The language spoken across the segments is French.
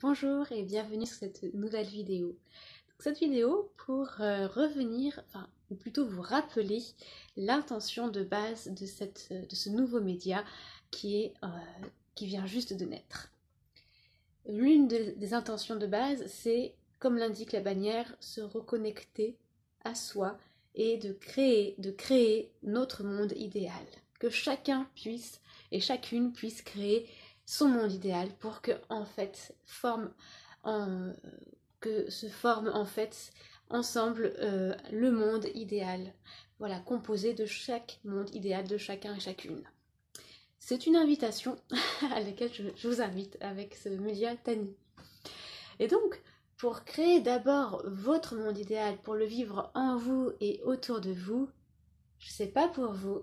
Bonjour et bienvenue sur cette nouvelle vidéo. cette vidéo pour euh, revenir, enfin, ou plutôt vous rappeler l'intention de base de, cette, euh, de ce nouveau média qui, est, euh, qui vient juste de naître. L'une des intentions de base, c'est, comme l'indique la bannière, se reconnecter à soi et de créer, de créer notre monde idéal. Que chacun puisse et chacune puisse créer son monde idéal pour que en fait forme que se forme en fait ensemble euh, le monde idéal voilà composé de chaque monde idéal de chacun et chacune c'est une invitation à laquelle je, vous invite avec ce média Tani et donc pour créer d'abord votre monde idéal pour le vivre en vous et autour de vous je sais pas pour vous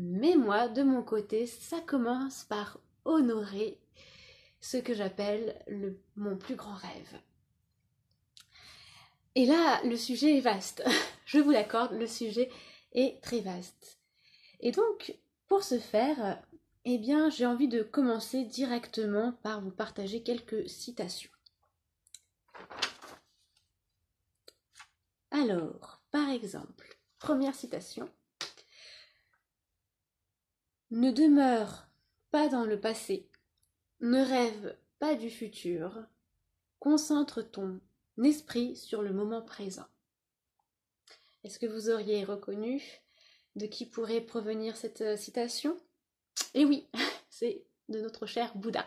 mais moi, de mon côté, ça commence par honorer ce que j'appelle mon plus grand rêve. Et là, le sujet est vaste. Je vous l'accorde, le sujet est très vaste. Et donc, pour ce faire, eh bien, j'ai envie de commencer directement par vous partager quelques citations. Alors, par exemple, première citation. Ne demeure pas dans le passé. Ne rêve pas du futur. Concentre ton esprit sur le moment présent. Est-ce que vous auriez reconnu de qui pourrait provenir cette euh, citation Eh oui, c'est de notre cher Bouddha.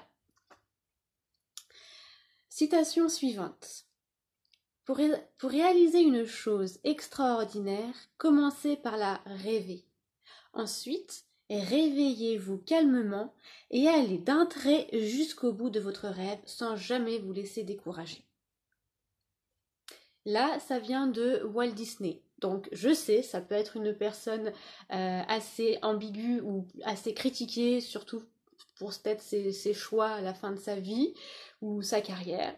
Citation suivante. Pour, pour, réaliser une chose extraordinaire, commencez par la rêver. Ensuite, réveillez-vous calmement et allez d'un trait jusqu'au bout de votre rêve sans jamais vous laisser décourager. Là, ça vient de Walt Disney. Donc je sais, ça peut être une personne euh, assez ambiguë ou assez critiquée, surtout pour peut-être ses, ses choix à la fin de sa vie ou sa carrière.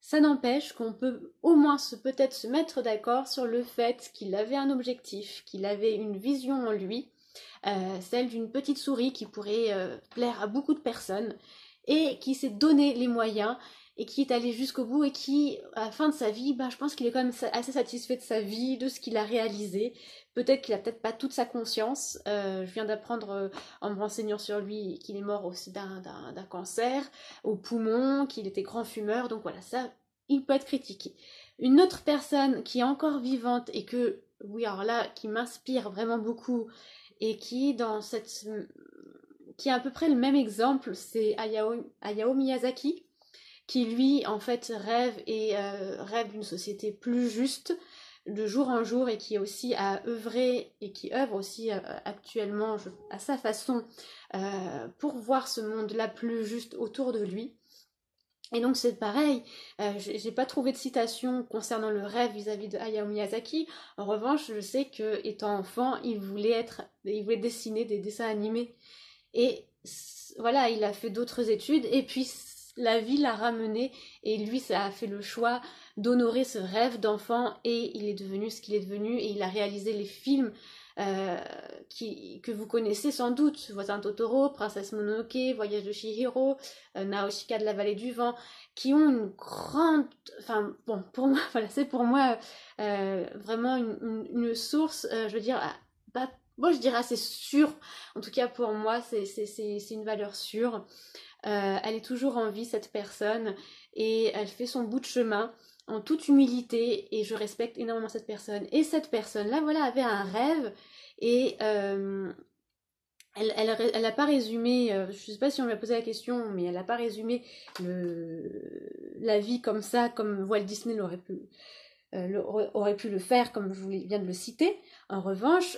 Ça n'empêche qu'on peut au moins se peut-être se mettre d'accord sur le fait qu'il avait un objectif, qu'il avait une vision en lui euh, celle d'une petite souris qui pourrait euh, plaire à beaucoup de personnes et qui s'est donné les moyens et qui est allé jusqu'au bout et qui, à la fin de sa vie, bah, je pense qu'il est quand même assez satisfait de sa vie, de ce qu'il a réalisé. Peut-être qu'il a peut-être pas toute sa conscience. Euh, je viens d'apprendre en me renseignant sur lui qu'il est mort aussi d'un, d'un cancer au poumon, qu'il était grand fumeur. Donc voilà, ça, il peut être critiqué. Une autre personne qui est encore vivante et que, oui, alors là, qui m'inspire vraiment beaucoup, et qui, dans cette, qui a à peu près le même exemple, c'est Hayao, Miyazaki, qui lui, en fait, rêve et euh, rêve d'une société plus juste de jour en jour et qui aussi a œuvré et qui œuvre aussi euh, actuellement à sa façon euh, pour voir ce monde-là plus juste autour de lui. Et donc c'est pareil, euh, je n'ai pas trouvé de citation concernant le rêve vis-à-vis de Hayao Miyazaki. En revanche, je sais que étant enfant, il voulait être, il voulait dessiner des dessins animés. Et voilà, il a fait d'autres études et puis la vie l'a ramené et lui, ça a fait le choix d'honorer ce rêve d'enfant et il est devenu ce qu'il est devenu et il a réalisé les films qui, que vous connaissez sans doute, Voisin Totoro, Princesse Mononoke, Voyage de Chihiro euh, Naoshika de la Vallée du Vent, qui ont une grande, enfin bon, pour moi, voilà, c'est pour moi euh, vraiment une, source, euh, je veux dire, ah, bah, bon, je dirais assez sûr, en tout cas pour moi, c'est, c'est une valeur sûre. elle est toujours en vie, cette personne, et elle fait son bout de chemin en toute humilité et je respecte énormément cette personne. Et cette personne-là, voilà, avait un rêve et euh, elle n'a pas résumé, euh, je ne sais pas si on lui a posé la question, mais elle n'a pas résumé la vie comme ça, comme Walt Disney l'aurait pu. Euh, aurait pu le faire comme je viens de le citer. En revanche,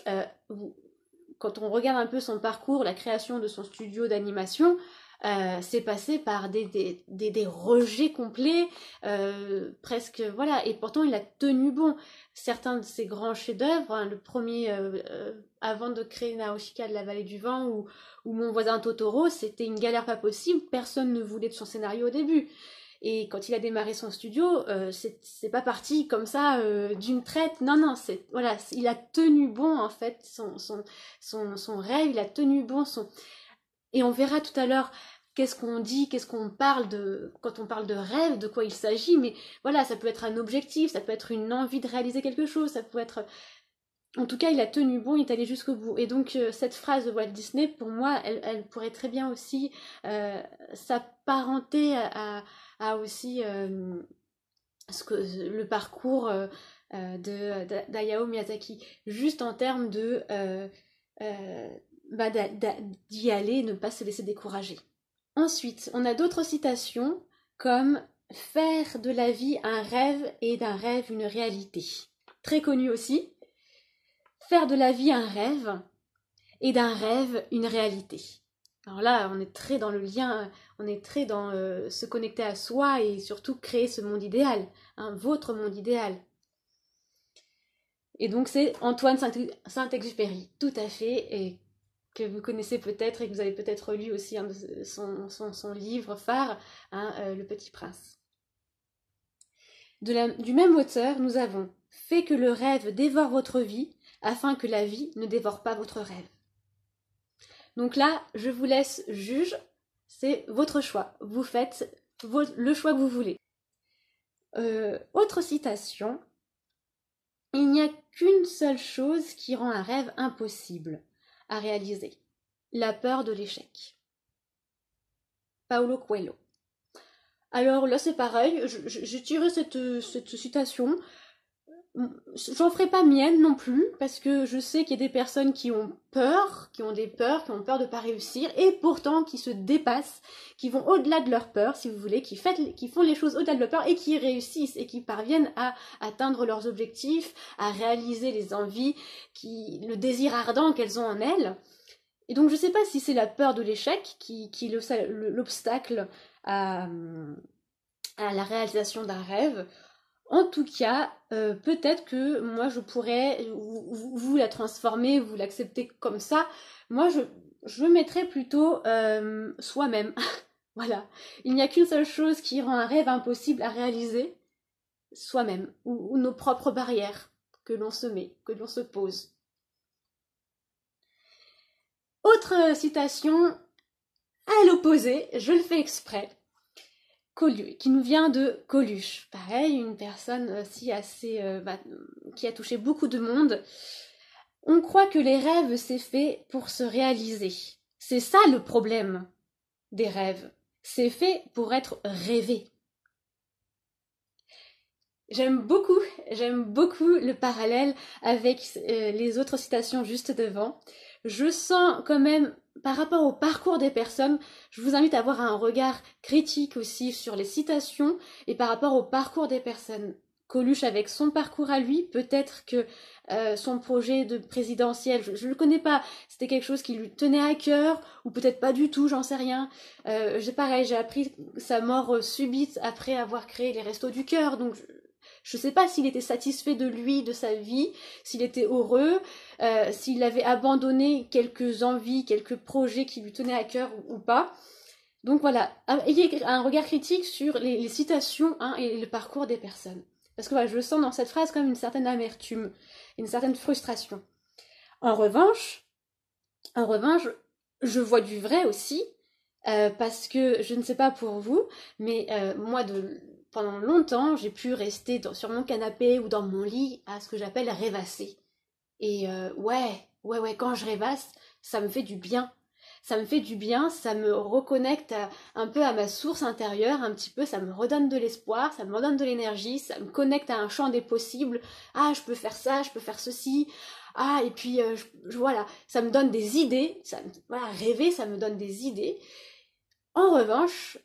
quand on regarde un peu son parcours, la création de son studio d'animation, euh, c'est passé par des, des, des, rejets complets, euh, presque, voilà, et pourtant il a tenu bon. Certains de ses grands chefs-d'œuvre, hein, le premier, euh, avant de créer Naoshika de la vallée du vent ou, ou Mon voisin Totoro, c'était une galère pas possible, personne ne voulait de son scénario au début. Et quand il a démarré son studio, c'est pas parti comme ça d'une traite. Non, non, voilà, il a tenu bon en fait son, son, son, son, rêve, il a tenu bon son. Et on verra tout à l'heure qu'est-ce qu'on dit, qu'est-ce qu'on parle de, quand on parle de rêve, de quoi il s'agit, mais voilà, ça peut être un objectif, ça peut être une envie de réaliser quelque chose, ça peut être... En tout cas, il a tenu bon, il est allé jusqu'au bout. Et donc, euh, cette phrase de Walt Disney, pour moi, elle, pourrait très bien aussi euh, s'apparenter à, aussi euh, ce que, le parcours de d'Ayao Miyazaki, juste en termes de bah, d'y aller, ne pas se laisser décourager. Ensuite, on a d'autres citations comme faire de la vie un rêve et d'un rêve une réalité. Très connu aussi. Faire de la vie un rêve et d'un rêve une réalité. Alors là, on est très dans le lien, on est très dans euh, se connecter à soi et surtout créer ce monde idéal, un hein, votre monde idéal. Et donc c'est Antoine Saint-Exupéry, tout à fait, et que vous connaissez peut-être et que vous avez peut-être lu aussi son, son, livre phare, hein, euh, Le Petit Prince. du même auteur, nous avons Fait que le rêve dévore votre vie, afin que la vie ne dévore pas votre rêve. Donc là, je vous laisse juge, c'est votre choix. Vous faites le choix que vous voulez. Euh, autre citation Il n'y a qu'une seule chose qui rend un rêve impossible à réaliser. La peur de l'échec. Paulo Coelho. Alors là, c'est pareil, j'ai tiré cette, cette citation j'en ferai pas mienne non plus parce que je sais qu'il y a des personnes qui ont peur, qui ont des peurs, qui ont peur de ne pas réussir et pourtant qui se dépassent, qui vont au-delà de leur peur si vous voulez, qui, font les choses au-delà de leur peur et qui réussissent et qui parviennent à atteindre leurs objectifs, à réaliser les envies, qui, le désir ardent qu'elles ont en elles. Et donc je sais pas si c'est la peur de l'échec qui, qui est l'obstacle à la réalisation d'un rêve en tout cas, euh, peut-être que moi je pourrais, vous, la transformer, vous l'accepter comme ça. Moi je, je mettrais plutôt euh, soi-même. voilà. Il n'y a qu'une seule chose qui rend un rêve impossible à réaliser, soi-même, ou nos propres barrières que l'on se met, que l'on se pose. Autre citation, à l'opposé, je le fais exprès qui nous vient de Coluche. Pareil, une personne euh, si assez. Euh, bah, qui a touché beaucoup de monde. On croit que les rêves, c'est fait pour se réaliser. C'est ça le problème des rêves. C'est fait pour être rêvé. J'aime beaucoup, j'aime beaucoup le parallèle avec euh, les autres citations juste devant je sens quand même par rapport au parcours des personnes, je vous invite à avoir un regard critique aussi sur les citations et par rapport au parcours des personnes. Coluche avec son parcours à lui, peut-être que euh, son projet de présidentiel, je ne le connais pas, c'était quelque chose qui lui tenait à cœur, ou peut-être pas du tout, j'en sais rien. Euh, pareil, j'ai appris sa mort euh, subite après avoir créé les Restos du Cœur, donc je ne sais pas s'il était satisfait de lui, de sa vie, s'il était heureux, euh, s'il avait abandonné quelques envies, quelques projets qui lui tenaient à cœur ou, pas. Donc voilà, ayez un regard critique sur les, citations hein, et le parcours des personnes. Parce que voilà, je sens dans cette phrase comme une certaine amertume, une certaine frustration. En revanche, en revanche, je vois du vrai aussi, euh, parce que je ne sais pas pour vous, mais euh, moi de, pendant longtemps, j'ai pu rester sur mon canapé ou dans mon lit à ce que j'appelle rêvasser. Et euh, ouais, ouais, ouais, quand je rêvasse, ça me fait du bien. Ça me fait du bien, ça me reconnecte un peu à ma source intérieure, un petit peu, ça me redonne de l'espoir, ça me redonne de l'énergie, ça me connecte à un champ des possibles. Ah, je peux faire ça, je peux faire ceci. Ah, et puis, euh, voilà, ça me donne des idées. Ça, voilà, rêver, ça me donne des idées. En revanche,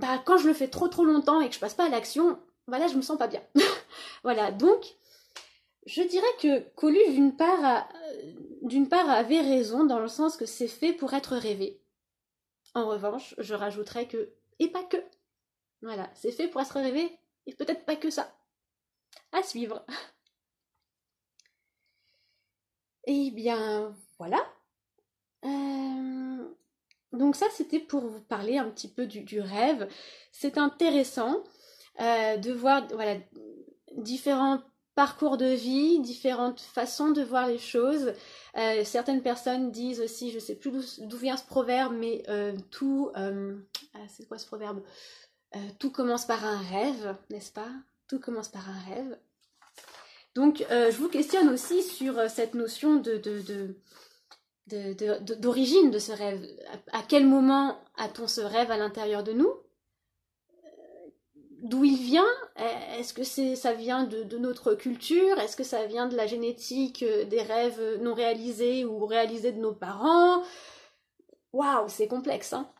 bah, quand je le fais trop trop longtemps et que je passe pas à l'action, voilà, bah je me sens pas bien. voilà, donc je dirais que Colu, d'une part, d'une part, avait raison dans le sens que c'est fait pour être rêvé. En revanche, je rajouterais que, et pas que. Voilà, c'est fait pour être rêvé, et peut-être pas que ça. À suivre. Eh bien, voilà. Euh, donc ça, c'était pour vous parler un petit peu du, rêve. C'est intéressant euh, de voir voilà, différents parcours de vie, différentes façons de voir les choses. Euh, certaines personnes disent aussi, je ne sais plus d'où vient ce proverbe, mais euh, tout... Ah, c'est quoi ce proverbe Tout commence par un rêve, n'est-ce pas Tout commence par un rêve. Donc je vous questionne aussi sur cette notion de d'origine de, ce rêve. À, quel moment a-t-on ce rêve à l'intérieur de nous euh, D'où il vient e, Est-ce que ça vient de, notre culture Est-ce que ça vient de la génétique euh, des rêves non réalisés ou réalisés de nos parents Waouh, c'est complexe. Hein.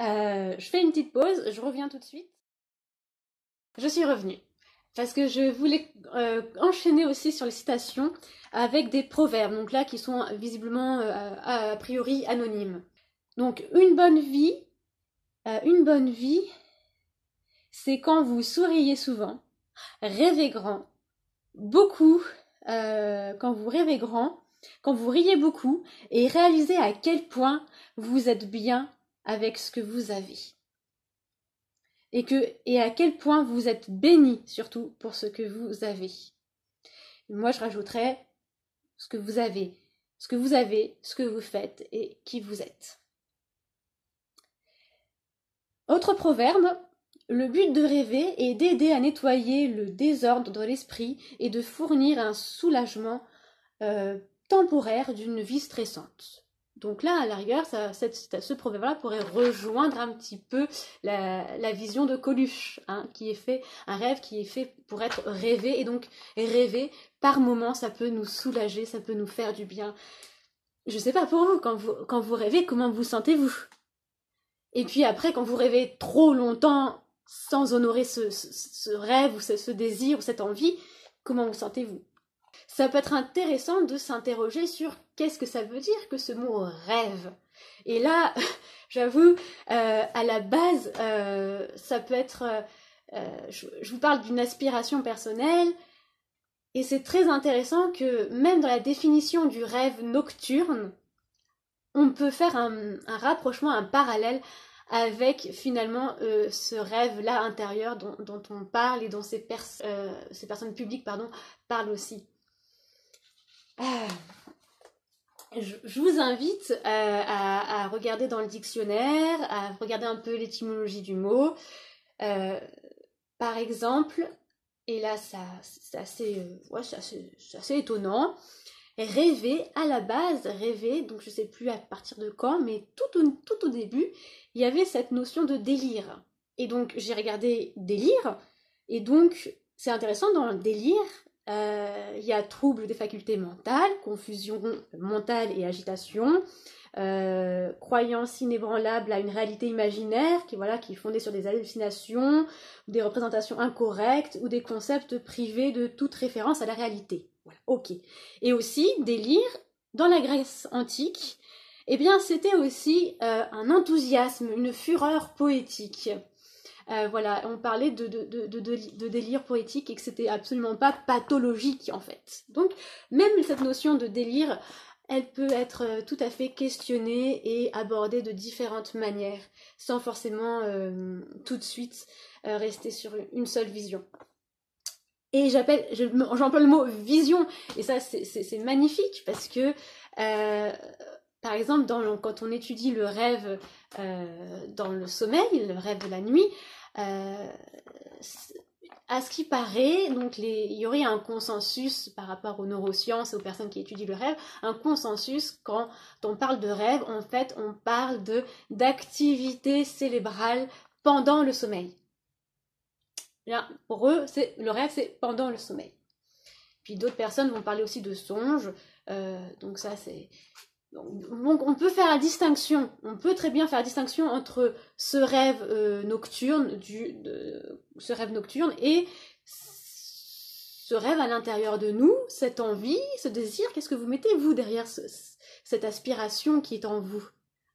Euh, je fais une petite pause, je reviens tout de suite. Je suis revenue parce que je voulais euh, enchaîner aussi sur les citations avec des proverbes, donc là qui sont visiblement euh, a, priori anonymes. Donc une bonne vie, euh, une bonne vie, c'est quand vous souriez souvent, rêvez grand, beaucoup, quand vous rêvez grand, quand vous riez beaucoup et réalisez à quel point vous êtes bien avec ce que vous avez et, que, et à quel point vous êtes béni surtout pour ce que vous avez. Moi, je rajouterais ce que vous avez, ce que vous avez, ce que vous faites et qui vous êtes. Autre proverbe, le but de rêver est d'aider à nettoyer le désordre de l'esprit et de fournir un soulagement euh, temporaire d'une vie stressante. Donc là, à la rigueur, ce problème là pourrait rejoindre un petit peu la, vision de Coluche, hein, qui est fait, un rêve qui est fait pour être rêvé, et donc rêver, par moments, ça peut nous soulager, ça peut nous faire du bien. Je ne sais pas pour vous, quand vous, quand vous rêvez, comment vous sentez-vous Et puis après, quand vous rêvez trop longtemps sans honorer ce, rêve ou ce désir ou cette envie, comment vous sentez-vous ça peut être intéressant de s'interroger sur qu'est-ce que ça veut dire que ce mot rêve. Et là, j'avoue, euh, à la base, euh, ça peut être... Euh, je, vous parle d'une aspiration personnelle, et c'est très intéressant que même dans la définition du rêve nocturne, on peut faire un, rapprochement, un parallèle avec finalement ce rêve-là intérieur dont, on parle et dont ces, ces personnes publiques pardon, parlent aussi. Euh, je, vous invite euh, à, regarder dans le dictionnaire, à regarder un peu l'étymologie du mot. Euh, par exemple, et là, ça, c'est assez, étonnant. Rêver, à la base, rêver, donc je ne sais plus à partir de quand, mais tout tout au début, il y avait cette notion de délire. Et donc j'ai regardé délire, et donc c'est intéressant dans le délire, il euh, y a troubles des facultés mentales, confusion mentale et agitation, euh, croyance inébranlable à une réalité imaginaire qui, voilà, qui est fondée sur des hallucinations, des représentations incorrectes ou des concepts privés de toute référence à la réalité. ok. Et aussi, délire, dans la Grèce antique, eh bien, c'était aussi euh, un enthousiasme, une fureur poétique. Euh, voilà, on parlait de, délire poétique et que c'était absolument pas pathologique en fait. Donc, même cette notion de délire, elle peut être euh, tout à fait questionnée et abordée de différentes manières, sans forcément euh, tout de suite rester sur une seule vision. Et j'appelle, j'emploie le mot vision, et ça c'est magnifique parce que par exemple, quand on étudie le rêve dans le sommeil, le rêve de la nuit, euh, à ce qui paraît, donc les, il y aurait un consensus par rapport aux neurosciences, aux personnes qui étudient le rêve, un consensus quand on parle de rêve, en fait, on parle de d'activité cérébrale pendant le sommeil. Là, pour eux, c'est le rêve, c'est pendant le sommeil. Puis d'autres personnes vont parler aussi de songe. Euh, donc ça, c'est donc on peut faire la distinction, on peut très bien faire la distinction entre ce rêve euh, nocturne du, ce rêve nocturne et ce rêve à l'intérieur de nous, cette envie, ce désir, qu'est-ce que vous mettez vous derrière cette aspiration qui est en vous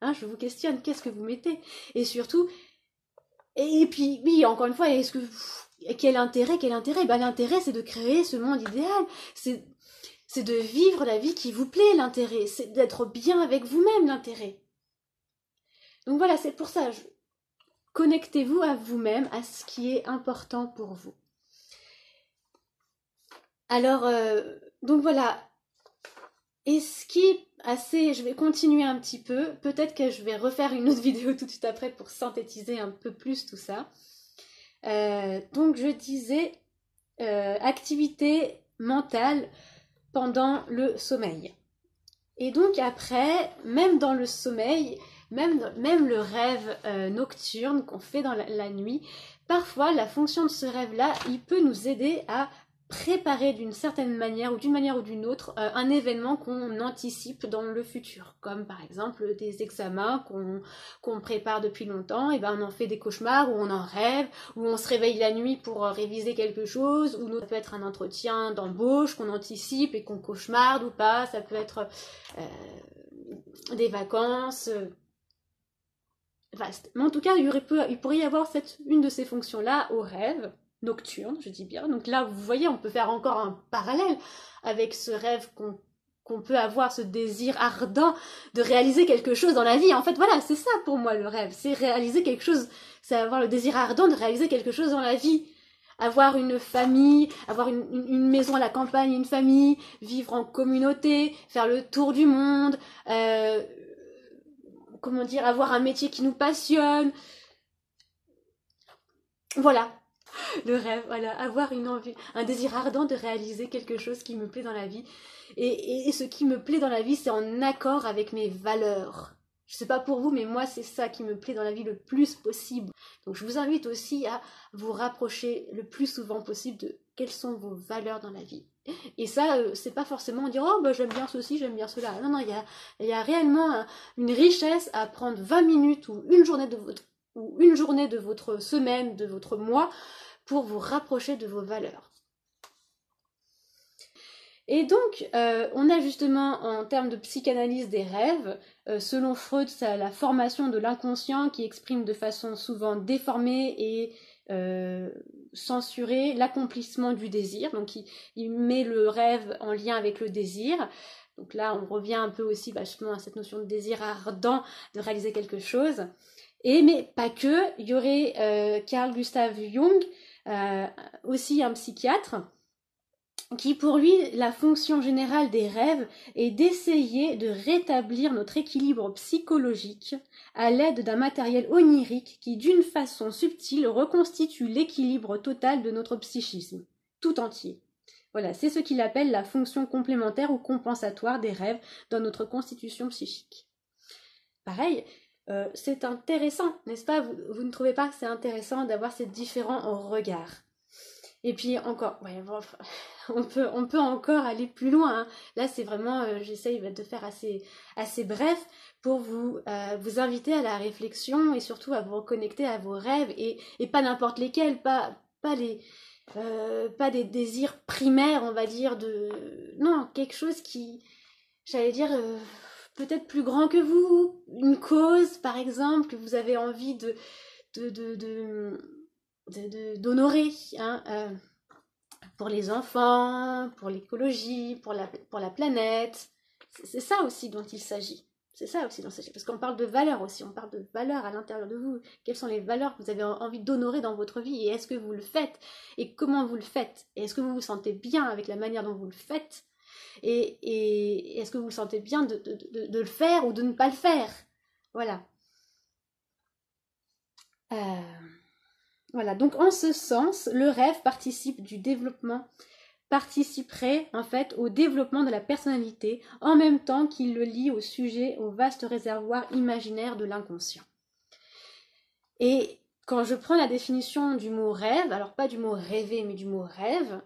hein, Je vous questionne, qu'est-ce que vous mettez Et surtout, et puis oui, encore une fois, est-ce que quel intérêt, quel intérêt ben, L'intérêt, c'est de créer ce monde idéal, c'est c'est de vivre la vie qui vous plaît, l'intérêt. C'est d'être bien avec vous-même, l'intérêt. Donc voilà, c'est pour ça. Connectez-vous à vous-même, à ce qui est important pour vous. Alors, euh, donc voilà. Et ce qui assez... Je vais continuer un petit peu. Peut-être que je vais refaire une autre vidéo tout de suite après pour synthétiser un peu plus tout ça. Euh, donc je disais, euh, activité mentale pendant le sommeil. Et donc après, même dans le sommeil, même, même le rêve euh, nocturne qu'on fait dans la nuit, parfois la fonction de ce rêve-là, il peut nous aider à préparer d'une certaine manière ou d'une manière ou d'une autre euh, un événement qu'on anticipe dans le futur, comme par exemple des examens qu'on prépare depuis longtemps, et ben on en fait des cauchemars ou on en rêve, ou on se réveille la nuit pour euh, réviser quelque chose, ou ça peut être un entretien d'embauche qu'on anticipe et qu'on cauchemarde ou pas, ça peut être euh, des vacances. Vaste. Mais en tout cas, il, y aurait, il pourrait y avoir cette, une de ces fonctions-là au rêve, nocturne, je dis bien. Donc là, vous voyez, on peut faire encore un parallèle avec ce rêve qu'on peut avoir ce désir ardent de réaliser quelque chose dans la vie. En fait, voilà, c'est ça pour moi le rêve. C'est réaliser quelque chose, c'est avoir le désir ardent de réaliser quelque chose dans la vie. Avoir une famille, avoir une, maison à la campagne, une famille, vivre en communauté, faire le tour du monde, euh, comment dire, avoir un métier qui nous passionne. Voilà, le rêve, voilà, avoir une envie, un désir ardent de réaliser quelque chose qui me plaît dans la vie. Et, ce qui me plaît dans la vie, c'est en accord avec mes valeurs. Je ne sais pas pour vous, mais moi, c'est ça qui me plaît dans la vie le plus possible. Donc, je vous invite aussi à vous rapprocher le plus souvent possible de quelles sont vos valeurs dans la vie. Et ça, euh, c'est pas forcément dire oh bah, j'aime bien ceci, j'aime bien cela. Non, non, il y a, réellement une richesse à prendre 20 minutes ou une journée de votre ou une journée de votre semaine, de votre mois, pour vous rapprocher de vos valeurs. Et donc, euh, on a justement en termes de psychanalyse des rêves, euh, selon Freud, ça, la formation de l'inconscient qui exprime de façon souvent déformée et euh, censurée l'accomplissement du désir. Donc, il, met le rêve en lien avec le désir. Donc là, on revient un peu aussi vachement à cette notion de désir ardent de réaliser quelque chose. Et mais pas que, il y aurait euh, Carl Gustav Jung, euh, aussi un psychiatre, qui pour lui, la fonction générale des rêves est d'essayer de rétablir notre équilibre psychologique à l'aide d'un matériel onirique qui, d'une façon subtile, reconstitue l'équilibre total de notre psychisme, tout entier. Voilà, c'est ce qu'il appelle la fonction complémentaire ou compensatoire des rêves dans notre constitution psychique. Pareil, euh, c'est intéressant, n'est-ce pas vous, ne trouvez pas que c'est intéressant d'avoir ces différents regards Et puis encore, on, peut, on peut encore aller plus loin. Hein. Là, c'est vraiment, euh, j'essaye de faire assez, assez bref pour vous, euh, vous inviter à la réflexion et surtout à vous reconnecter à vos rêves et, et pas n'importe lesquels, pas, pas les... pas des désirs primaires, on va dire, de... Non, quelque chose qui, j'allais dire, peut-être plus grand que vous, une cause par exemple que vous avez envie de d'honorer hein, euh, pour les enfants, pour l'écologie, pour la, pour la planète. C'est ça aussi dont il s'agit. C'est ça aussi dont il s'agit. Parce qu'on parle de valeurs aussi, on parle de valeurs à l'intérieur de vous. Quelles sont les valeurs que vous avez envie d'honorer dans votre vie et est-ce que vous le faites et comment vous le faites et est-ce que vous vous sentez bien avec la manière dont vous le faites et, est-ce que vous vous sentez bien de, le faire ou de ne pas le faire Voilà. Euh, voilà, donc en ce sens, le rêve participe du développement, participerait en fait au développement de la personnalité en même temps qu'il le lie au sujet, au vaste réservoir imaginaire de l'inconscient. Et quand je prends la définition du mot rêve, alors pas du mot rêver, mais du mot rêve,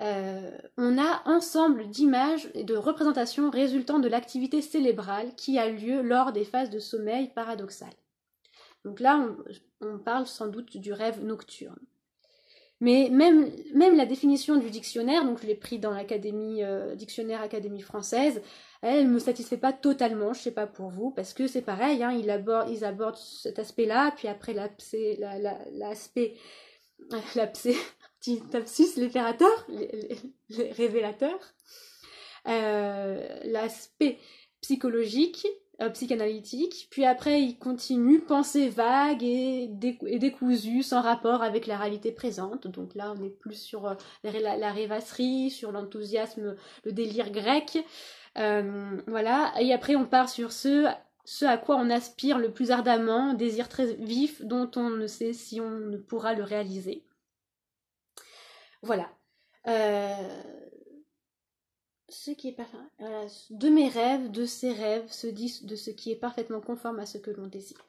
euh, on a ensemble d'images et de représentations résultant de l'activité cérébrale qui a lieu lors des phases de sommeil paradoxal. Donc là, on, parle sans doute du rêve nocturne. Mais même, même la définition du dictionnaire, donc je l'ai pris dans l'académie, euh, dictionnaire Académie française, elle ne me satisfait pas totalement, je ne sais pas pour vous, parce que c'est pareil, hein, ils, abordent, cet aspect-là, puis après l'aspect la psy, lapsus littérateur, euh, l'aspect psychologique, euh, psychanalytique, puis après il continue pensée vague et, décousue, sans rapport avec la réalité présente. Donc là on est plus sur euh, la, la, rêvasserie, sur l'enthousiasme, le délire grec. voilà, et après on part sur ce ce à quoi on aspire le plus ardemment, désir très vif dont on ne sait si on ne pourra le réaliser. Voilà. Euh, ce qui est euh, De mes rêves, de ses rêves, se dit de ce qui est parfaitement conforme à ce que l'on désire.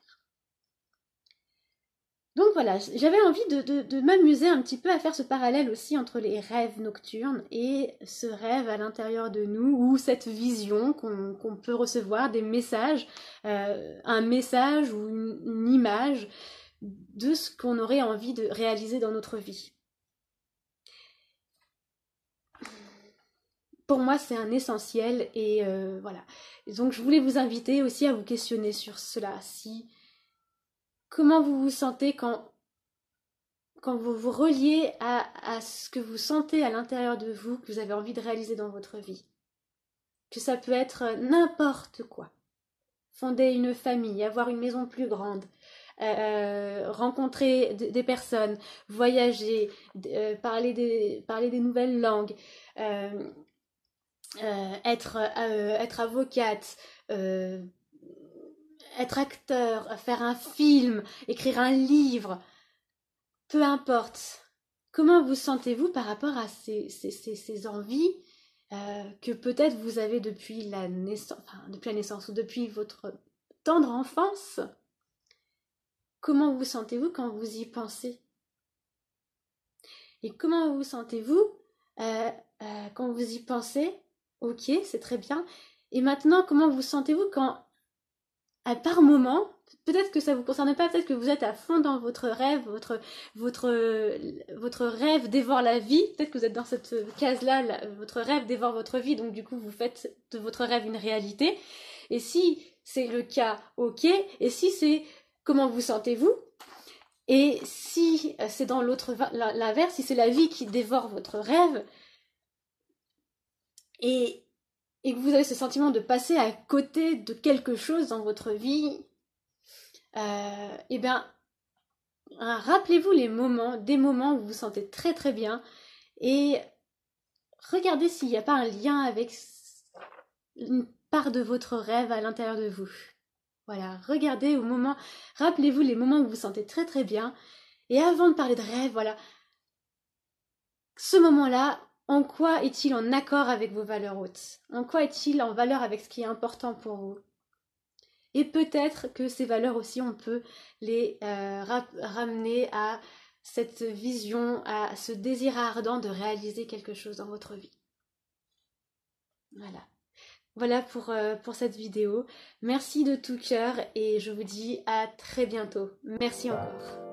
Donc voilà, j'avais envie de, m'amuser un petit peu à faire ce parallèle aussi entre les rêves nocturnes et ce rêve à l'intérieur de nous ou cette vision qu'on peut recevoir, des messages, euh, un message ou une, image de ce qu'on aurait envie de réaliser dans notre vie. pour moi, c'est un essentiel et euh, voilà. donc, je voulais vous inviter aussi à vous questionner sur cela. Si comment vous vous sentez quand, quand vous vous reliez à, ce que vous sentez à l'intérieur de vous, que vous avez envie de réaliser dans votre vie. Que ça peut être euh, n'importe quoi. Fonder une famille, avoir une maison plus grande, euh, rencontrer des personnes, voyager, euh, parler, des, parler des nouvelles langues, être, être avocate, être acteur, faire un film, écrire un livre, peu importe. Comment vous sentez-vous par rapport à ces, ces, envies euh, que peut-être vous avez depuis la, naissance, enfin, depuis la naissance ou depuis votre tendre enfance Comment vous sentez-vous quand vous y pensez Et comment vous sentez-vous euh, euh, quand vous y pensez Ok, c'est très bien. Et maintenant, comment vous sentez-vous quand par moment, peut-être que ça vous concerne pas, peut-être que vous êtes à fond dans votre rêve, votre, votre, votre rêve dévore la vie, peut-être que vous êtes dans cette case-là, votre rêve dévore votre vie, donc du coup vous faites de votre rêve une réalité. Et si c'est le cas, ok. Et si c'est comment vous sentez-vous Et si c'est dans l'autre, l'inverse, si c'est la vie qui dévore votre rêve, et et que vous avez ce sentiment de passer à côté de quelque chose dans votre vie, euh, eh et bien, hein, rappelez-vous les moments, des moments où vous vous sentez très très bien et regardez s'il n'y a pas un lien avec une part de votre rêve à l'intérieur de vous. Voilà, regardez au moment, rappelez-vous les moments où vous vous sentez très très bien. Et avant de parler de rêve, voilà, ce moment-là, en quoi est-il en accord avec vos valeurs hautes En quoi est-il en valeur avec ce qui est important pour vous Et peut-être que ces valeurs aussi, on peut les euh, ramener à cette vision, à ce désir ardent de réaliser quelque chose dans votre vie. Voilà. Voilà pour, euh, pour cette vidéo. Merci de tout cœur et je vous dis à très bientôt. Merci encore.